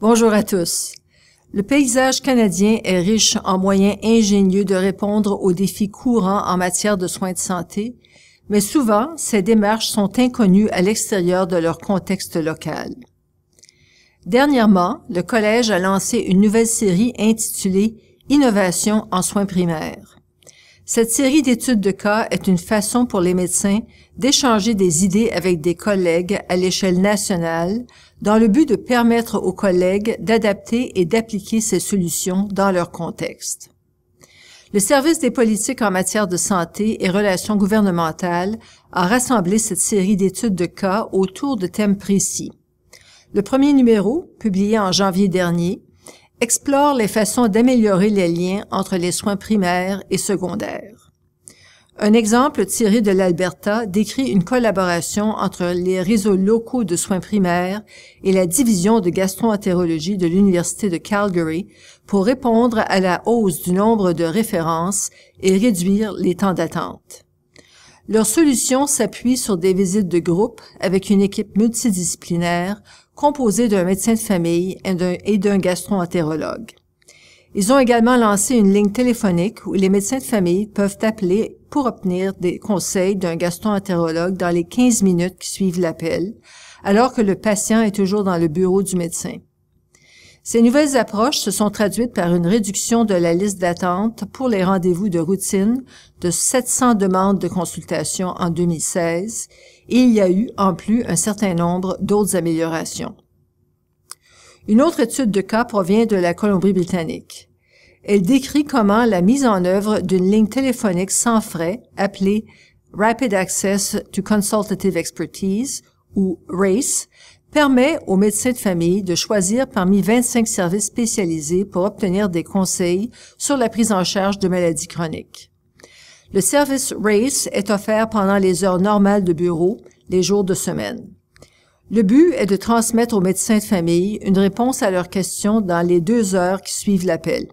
Bonjour à tous. Le paysage canadien est riche en moyens ingénieux de répondre aux défis courants en matière de soins de santé, mais souvent ces démarches sont inconnues à l'extérieur de leur contexte local. Dernièrement, le collège a lancé une nouvelle série intitulée Innovation en soins primaires. Cette série d'études de cas est une façon pour les médecins d'échanger des idées avec des collègues à l'échelle nationale dans le but de permettre aux collègues d'adapter et d'appliquer ces solutions dans leur contexte. Le service des politiques en matière de santé et relations gouvernementales a rassemblé cette série d'études de cas autour de thèmes précis. Le premier numéro, publié en janvier dernier, explore les façons d'améliorer les liens entre les soins primaires et secondaires. Un exemple tiré de l'Alberta décrit une collaboration entre les réseaux locaux de soins primaires et la division de gastroentérologie de l'Université de Calgary pour répondre à la hausse du nombre de références et réduire les temps d'attente. Leur solution s'appuie sur des visites de groupe avec une équipe multidisciplinaire composé d'un médecin de famille et d'un gastroentérologue. Ils ont également lancé une ligne téléphonique où les médecins de famille peuvent appeler pour obtenir des conseils d'un gastroentérologue dans les 15 minutes qui suivent l'appel, alors que le patient est toujours dans le bureau du médecin. Ces nouvelles approches se sont traduites par une réduction de la liste d'attente pour les rendez-vous de routine de 700 demandes de consultation en 2016 et il y a eu en plus un certain nombre d'autres améliorations. Une autre étude de cas provient de la Colombie-Britannique. Elle décrit comment la mise en œuvre d'une ligne téléphonique sans frais appelée Rapid Access to Consultative Expertise ou RACE permet aux médecins de famille de choisir parmi 25 services spécialisés pour obtenir des conseils sur la prise en charge de maladies chroniques. Le service RACE est offert pendant les heures normales de bureau, les jours de semaine. Le but est de transmettre aux médecins de famille une réponse à leurs questions dans les deux heures qui suivent l'appel.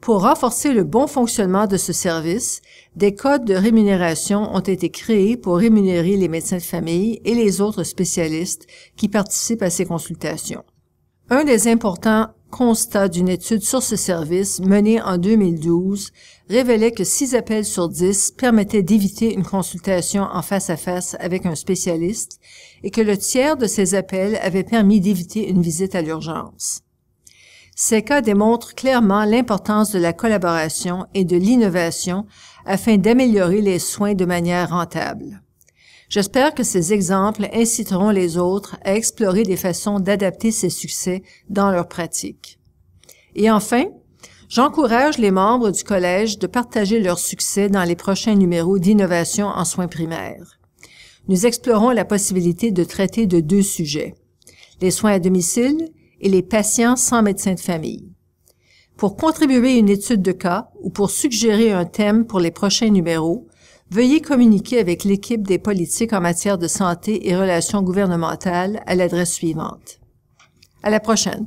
Pour renforcer le bon fonctionnement de ce service, des codes de rémunération ont été créés pour rémunérer les médecins de famille et les autres spécialistes qui participent à ces consultations. Un des importants constats d'une étude sur ce service menée en 2012 révélait que six appels sur dix permettaient d'éviter une consultation en face à face avec un spécialiste et que le tiers de ces appels avait permis d'éviter une visite à l'urgence. Ces cas démontrent clairement l'importance de la collaboration et de l'innovation afin d'améliorer les soins de manière rentable. J'espère que ces exemples inciteront les autres à explorer des façons d'adapter ces succès dans leur pratique. Et enfin, j'encourage les membres du collège de partager leurs succès dans les prochains numéros d'innovation en soins primaires. Nous explorons la possibilité de traiter de deux sujets, les soins à domicile et les patients sans médecin de famille. Pour contribuer à une étude de cas ou pour suggérer un thème pour les prochains numéros, veuillez communiquer avec l'équipe des politiques en matière de santé et relations gouvernementales à l'adresse suivante. À la prochaine!